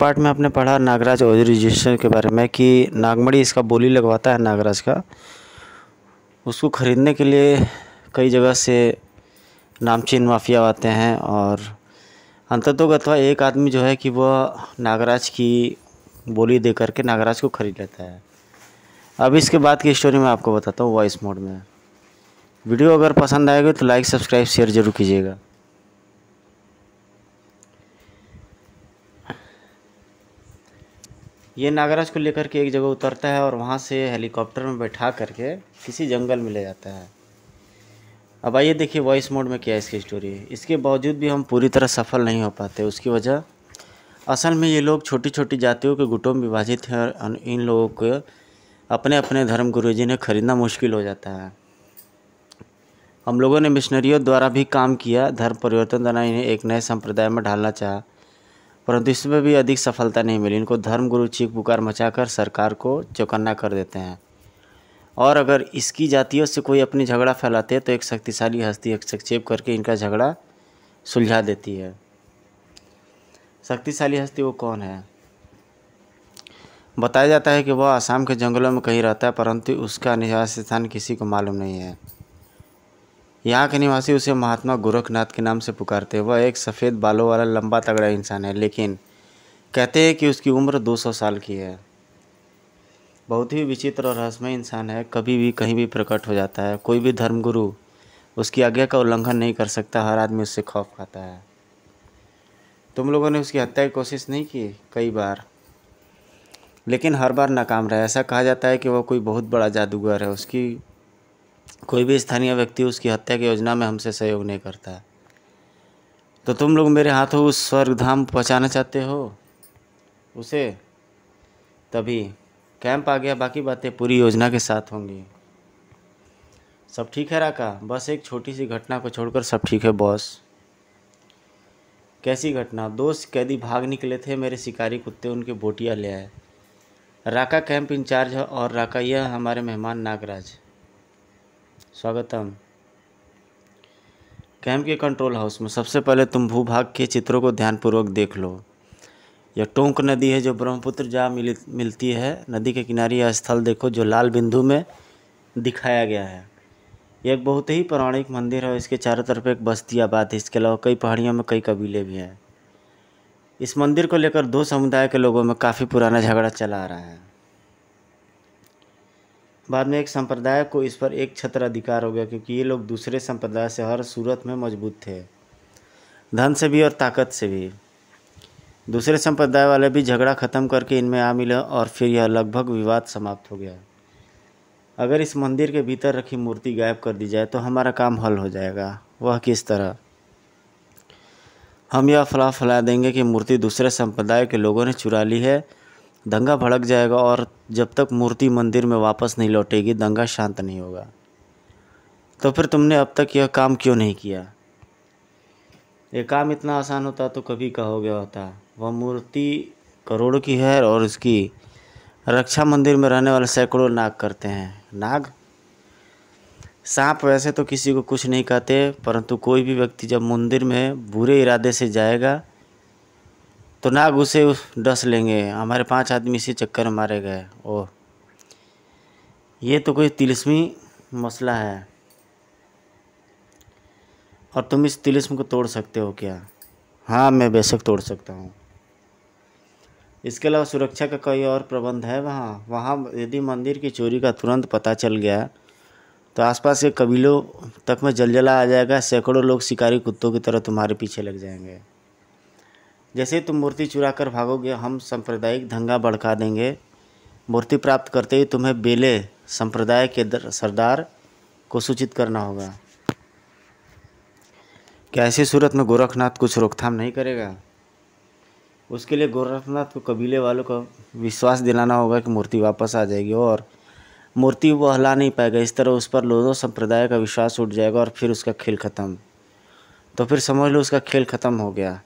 part में आपने पढ़ा नागराज औजरी के बारे में कि नागमढ़ी इसका बोली लगवाता है नागराज का उसको ख़रीदने के लिए कई जगह से नामचीन माफिया आते हैं और अथवा एक आदमी जो है कि वह नागराज की बोली दे करके नागराज को ख़रीद लेता है अब इसके बाद की स्टोरी मैं आपको बताता हूँ वॉइस मोड में वीडियो अगर पसंद आएगा तो लाइक सब्सक्राइब शेयर ज़रूर कीजिएगा ये नागराज को लेकर के एक जगह उतरता है और वहाँ से हेलीकॉप्टर में बैठा करके किसी जंगल में ले जाता है अब आइए देखिए वॉइस मोड में क्या इसकी स्टोरी है इसके बावजूद भी हम पूरी तरह सफल नहीं हो पाते उसकी वजह असल में ये लोग छोटी छोटी जातियों के गुटों में विभाजित हैं और इन लोगों को अपने अपने धर्म गुरु जी ने खरीदना मुश्किल हो जाता है हम लोगों ने मिशनरियों द्वारा भी काम किया धर्म परिवर्तन द्वारा इन्हें एक नए संप्रदाय में ढालना चाहा परंतु इसमें भी अधिक सफलता नहीं मिली इनको धर्मगुरु चीख पुकार मचाकर सरकार को चौकन्ना कर देते हैं और अगर इसकी जातियों से कोई अपनी झगड़ा फैलाते हैं तो एक शक्तिशाली हस्ती हस्तक्षेप करके इनका झगड़ा सुलझा देती है शक्तिशाली हस्ती वो कौन है बताया जाता है कि वह आसाम के जंगलों में कहीं रहता है परंतु उसका निवास स्थान किसी को मालूम नहीं है यहाँ के निवासी उसे महात्मा गोरखनाथ के नाम से पुकारते हैं वह एक सफ़ेद बालों वाला लंबा तगड़ा इंसान है लेकिन कहते हैं कि उसकी उम्र 200 साल की है बहुत ही विचित्र और रहस्यमय इंसान है कभी भी कहीं भी प्रकट हो जाता है कोई भी धर्मगुरु उसकी आज्ञा का उल्लंघन नहीं कर सकता हर आदमी उससे खौफ खाता है तुम लोगों ने उसकी हत्या की कोशिश नहीं की कई बार लेकिन हर बार नाकाम रहा ऐसा कहा जाता है कि वह कोई बहुत बड़ा जादूगर है उसकी कोई भी स्थानीय व्यक्ति उसकी हत्या की योजना में हमसे सहयोग नहीं करता तो तुम लोग मेरे हाथों उस स्वर्ग धाम पहुँचाना चाहते हो उसे तभी कैंप आ गया बाकी बातें पूरी योजना के साथ होंगी सब ठीक है राका बस एक छोटी सी घटना को छोड़कर सब ठीक है बॉस कैसी घटना दोस्त कैदी भाग निकले थे मेरे शिकारी कुत्ते उनके बोटियाँ ले आए राका कैंप इंचार्ज और राका यह हमारे मेहमान नागराज स्वागत है कैम के कंट्रोल हाउस में सबसे पहले तुम भूभाग के चित्रों को ध्यानपूर्वक देख लो यह टोंक नदी है जो ब्रह्मपुत्र जा मिलती है नदी के किनारे यह स्थल देखो जो लाल बिंदु में दिखाया गया है यह एक बहुत ही पौराणिक मंदिर है इसके चारों तरफ एक बस्ती आबाद है इसके अलावा कई पहाड़ियों में कई कबीले भी हैं इस मंदिर को लेकर दो समुदाय के लोगों में काफ़ी पुराना झगड़ा चला आ रहा है बाद में एक संप्रदाय को इस पर एक छत्र अधिकार हो गया क्योंकि ये लोग दूसरे संप्रदाय से हर सूरत में मजबूत थे धन से भी और ताकत से भी दूसरे संप्रदाय वाले भी झगड़ा ख़त्म करके इनमें आ मिले और फिर यह लगभग विवाद समाप्त हो गया अगर इस मंदिर के भीतर रखी मूर्ति गायब कर दी जाए तो हमारा काम हल हो जाएगा वह किस तरह हम यह अफलाह फैला देंगे कि मूर्ति दूसरे संप्रदाय के लोगों ने चुरा ली है दंगा भड़क जाएगा और जब तक मूर्ति मंदिर में वापस नहीं लौटेगी दंगा शांत नहीं होगा तो फिर तुमने अब तक यह काम क्यों नहीं किया ये काम इतना आसान होता तो कभी का हो गया होता वह मूर्ति करोड़ों की है और उसकी रक्षा मंदिर में रहने वाले सैकड़ों नाग करते हैं नाग सांप वैसे तो किसी को कुछ नहीं कहते परंतु कोई भी व्यक्ति जब मंदिर में बुरे इरादे से जाएगा तो नाग उसे डस लेंगे हमारे पांच आदमी इसी चक्कर मारे गए ओह ये तो कोई तिलस्मी मसला है और तुम इस तिलस्म को तोड़ सकते हो क्या हाँ मैं बेशक तोड़ सकता हूँ इसके अलावा सुरक्षा का कोई और प्रबंध है वहाँ वहाँ यदि मंदिर की चोरी का तुरंत पता चल गया तो आसपास के कबीलों तक में जलजला आ जाएगा सैकड़ों लोग शिकारी कुत्तों की तरह तुम्हारे पीछे लग जाएंगे जैसे तुम मूर्ति चुरा कर भागोगे हम सांप्रदायिक धंगा भड़का देंगे मूर्ति प्राप्त करते ही तुम्हें बेले संप्रदाय के सरदार को सूचित करना होगा क्या ऐसी सूरत में गोरखनाथ कुछ रोकथाम नहीं करेगा उसके लिए गोरखनाथ को कबीले वालों को विश्वास दिलाना होगा कि मूर्ति वापस आ जाएगी और मूर्ति वो हला नहीं पाएगा इस तरह उस पर लोधो संप्रदाय का विश्वास उठ जाएगा और फिर उसका खेल ख़त्म तो फिर समझ लो उसका खेल ख़त्म हो गया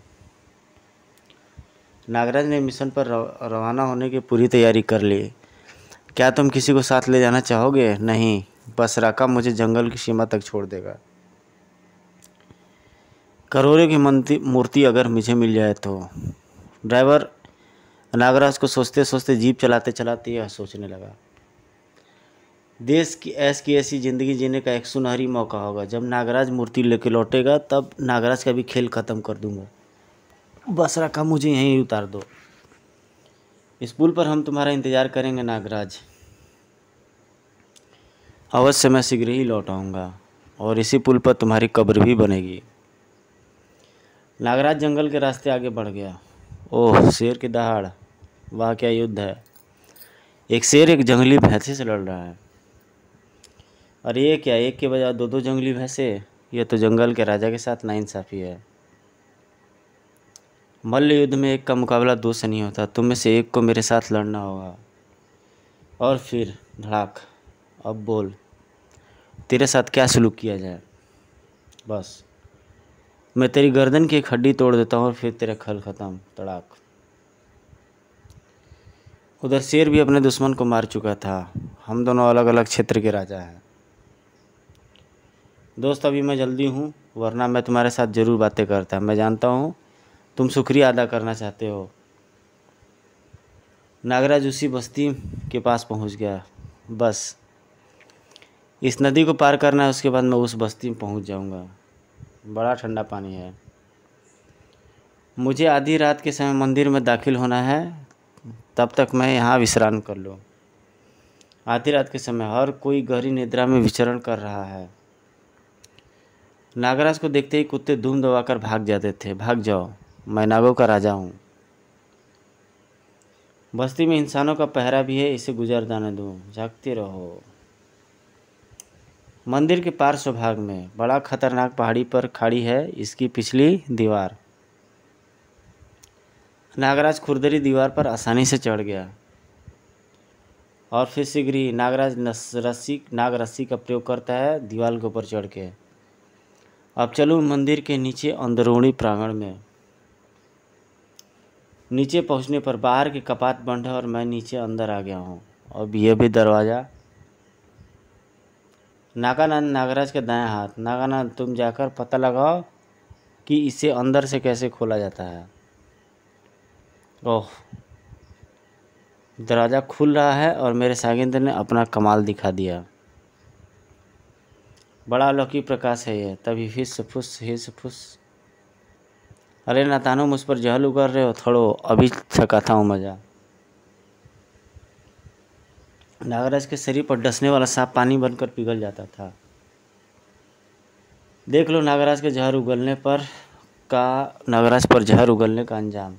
नागराज ने मिशन पर रवाना होने की पूरी तैयारी कर ली क्या तुम किसी को साथ ले जाना चाहोगे नहीं बस राका मुझे जंगल की सीमा तक छोड़ देगा करोरे की मूर्ति अगर मुझे मिल जाए तो ड्राइवर नागराज को सोचते सोचते जीप चलाते चलाते यह सोचने लगा देश की ऐस की ऐसी ज़िंदगी जीने का एक सुनहरी मौका होगा जब नागराज मूर्ति लेके लौटेगा तब नागराज का भी खेल ख़त्म कर दूंगा बस रखा मुझे यहीं उतार दो इस पुल पर हम तुम्हारा इंतज़ार करेंगे नागराज अवश्य मैं शीघ्र ही लौट आऊँगा और इसी पुल पर तुम्हारी कब्र भी बनेगी नागराज जंगल के रास्ते आगे बढ़ गया ओह शेर की दहाड़ वाह क्या युद्ध है एक शेर एक जंगली भैंसे से लड़ रहा है अरे ये क्या एक के बजाय दो दो जंगली भैंसे यह तो जंगल के राजा के साथ नाइंसाफ़ी है मल्ल युद्ध में एक का मुकाबला दो से नहीं होता तुम में से एक को मेरे साथ लड़ना होगा और फिर धड़ाक अब बोल तेरे साथ क्या सलूक किया जाए बस मैं तेरी गर्दन की एक हड्डी तोड़ देता हूँ और फिर तेरा खल ख़त्म तड़ाक उधर शेर भी अपने दुश्मन को मार चुका था हम दोनों अलग अलग क्षेत्र के राजा हैं दोस्त अभी मैं जल्दी हूँ वरना मैं तुम्हारे साथ ज़रूर बातें करता मैं जानता हूँ तुम शुक्रिया अदा करना चाहते हो नागराज उसी बस्ती के पास पहुंच गया बस इस नदी को पार करना है उसके बाद मैं उस बस्ती में पहुँच जाऊँगा बड़ा ठंडा पानी है मुझे आधी रात के समय मंदिर में दाखिल होना है तब तक मैं यहाँ विश्राम कर लूँ आधी रात के समय हर कोई गहरी निद्रा में विचरण कर रहा है नागराज को देखते ही कुत्ते धूम दबाकर भाग जाते थे भाग जाओ मैं नागों का राजा हूँ बस्ती में इंसानों का पहरा भी है इसे जाने दो जागते रहो मंदिर के पार्श्व भाग में बड़ा खतरनाक पहाड़ी पर खड़ी है इसकी पिछली दीवार नागराज खुरदरी दीवार पर आसानी से चढ़ गया और फिर शीघ्र ही नागराज रस्सी नाग रस्सी का प्रयोग करता है दीवार के ऊपर चढ़ के अब चलो मंदिर के नीचे अंदरूनी प्रांगण में नीचे पहुंचने पर बाहर के कपाट बंद है और मैं नीचे अंदर आ गया हूँ और ये भी दरवाज़ा नागानंद नागराज के दाएं हाथ नागानंद तुम जाकर पता लगाओ कि इसे अंदर से कैसे खोला जाता है ओह दरवाज़ा खुल रहा है और मेरे सागिंद ने अपना कमाल दिखा दिया बड़ा अलौकिक प्रकाश है यह तभी हिस्स फुस हिस्स फुस अरे तानो मुझ पर जहल જહલ रहे हो थोड़ो अभी थका था मज़ा नागराज के शरीर पर डसने वाला सांप पानी बनकर पिघल जाता था देख लो नागराज के जहर उगलने पर का नागराज पर जहर उगलने का अंजाम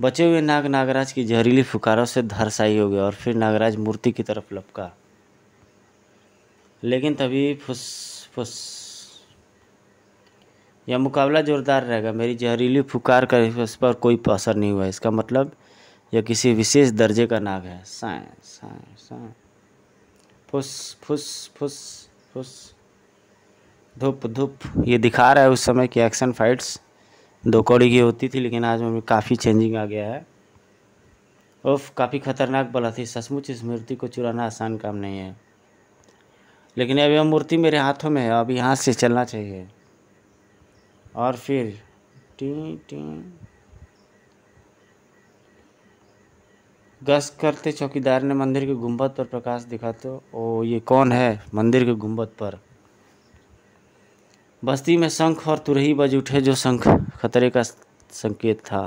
बचे हुए नाग नागराज की जहरीली फुकारों से धरसाई हो गया और फिर नागराज मूर्ति की तरफ लपका लेकिन तभी फुस फुस यह मुकाबला ज़ोरदार रहेगा मेरी जहरीली फुकार का इस पर कोई असर नहीं हुआ इसका मतलब यह किसी विशेष दर्जे का नाग है साय साय साय फुस फुस फुस फुस धुप धुप ये दिखा रहा है उस समय की एक्शन फाइट्स दो कौड़ी की होती थी लेकिन आज में काफ़ी चेंजिंग आ गया है उफ काफ़ी खतरनाक बला थी सचमुच इस मूर्ति को चुराना आसान काम नहीं है लेकिन अब यह मूर्ति मेरे हाथों में है अब यहाँ से चलना चाहिए और फिर टी टी गश्त करते चौकीदार ने मंदिर के गुंबद पर प्रकाश दिखा तो ओ ये कौन है मंदिर के गुंबद पर बस्ती में शंख और तुरही बज उठे जो शंख खतरे का संकेत था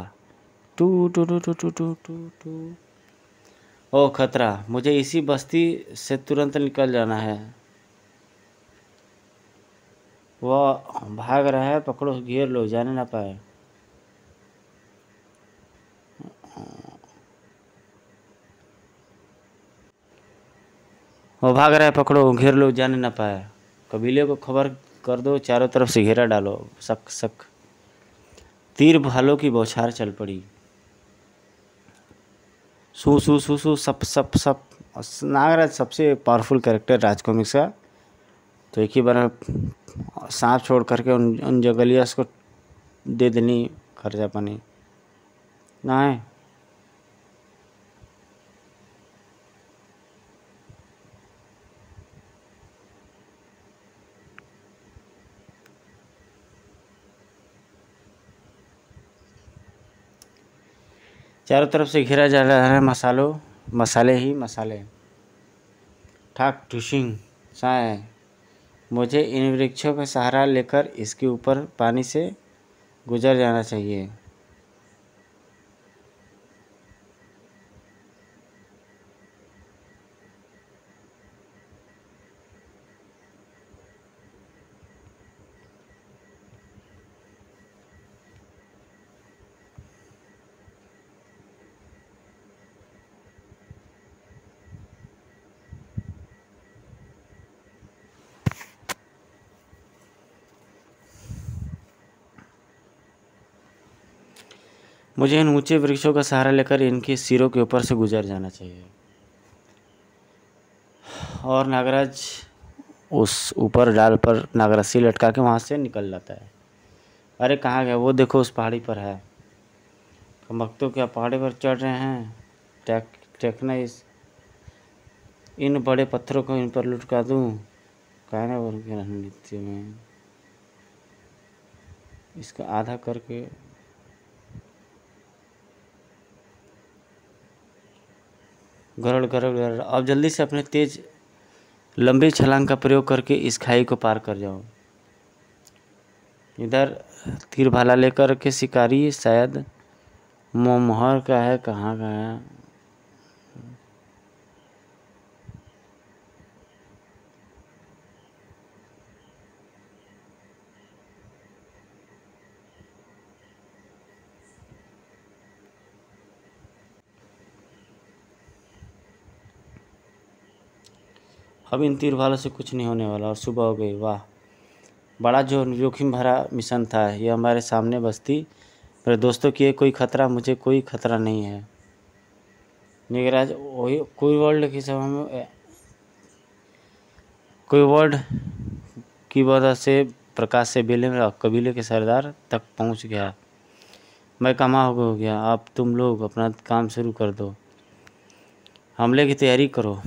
टू टू टू टू टू टू टू टू ओ खतरा मुझे इसी बस्ती से तुरंत निकल जाना है वह भाग रहा है पकड़ो घेर लो जाने ना पाए वो भाग रहा है पकड़ो घेर लो जाने ना पाए कबीले को खबर कर दो चारों तरफ से घेरा डालो सक सक तीर भालों की बौछार चल पड़ी सू सू सू सू सप सप सप नागराज सबसे पावरफुल कैरेक्टर राज कॉमिक्स का तो एक ही बार में सांप छोड़ करके उन उन जंगलियास को दे देनी खर्चा पानी ना है चारों तरफ से घिरा जा रहा है मसालों मसाले ही मसाले ठाक ठुशिंग साय मुझे इन वृक्षों का सहारा लेकर इसके ऊपर पानी से गुज़र जाना चाहिए मुझे इन ऊंचे वृक्षों का सहारा लेकर इनके सिरों के ऊपर से गुजर जाना चाहिए और नागराज उस ऊपर डाल पर नागरसी लटका के वहाँ से निकल जाता है अरे कहाँ गया वो देखो उस पहाड़ी पर है भक्तों क्या पहाड़ी पर चढ़ रहे हैं टेक टेकना इस इन बड़े पत्थरों को इन पर लुटका दूँ कहना बोल के रणनीति में इसका आधा करके गरड़ गरड़ गरड़ अब जल्दी से अपने तेज लंबी छलांग का प्रयोग करके इस खाई को पार कर जाओ इधर तीर भाला लेकर के शिकारी शायद मोमोहर का है कहाँ का है अब इन तीर वालों से कुछ नहीं होने वाला और सुबह हो गई वाह बड़ा जो जोखिम भरा मिशन था ये हमारे सामने बस्ती मेरे दोस्तों की कोई खतरा मुझे कोई खतरा नहीं है निगराज वही कोई वर्ल्ड की समय में कोई वर्ल्ड की वजह से प्रकाश से बेले में कबीले के सरदार तक पहुंच गया मैं कमा हो गया आप तुम लोग अपना काम शुरू कर दो हमले की तैयारी करो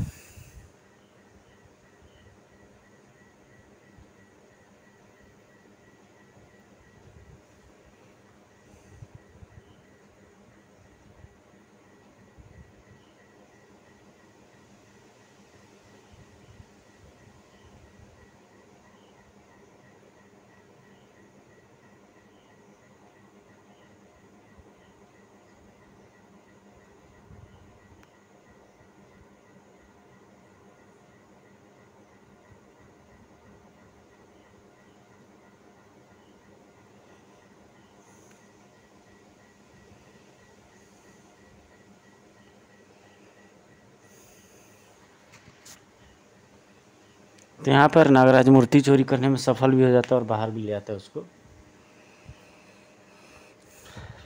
तो यहाँ पर नागराज मूर्ति चोरी करने में सफल भी हो जाता है और बाहर भी ले आता है उसको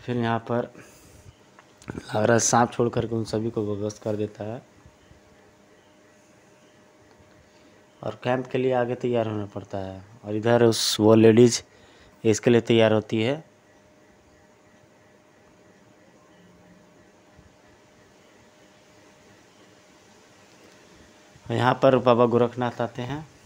फिर यहाँ पर नागराज सांप छोड़ करके उन सभी को बगस्त कर देता है और कैंप के लिए आगे तैयार होना पड़ता है और इधर उस वो लेडीज़ इसके लिए तैयार होती है यहाँ पर बाबा गोरखनाथ आते हैं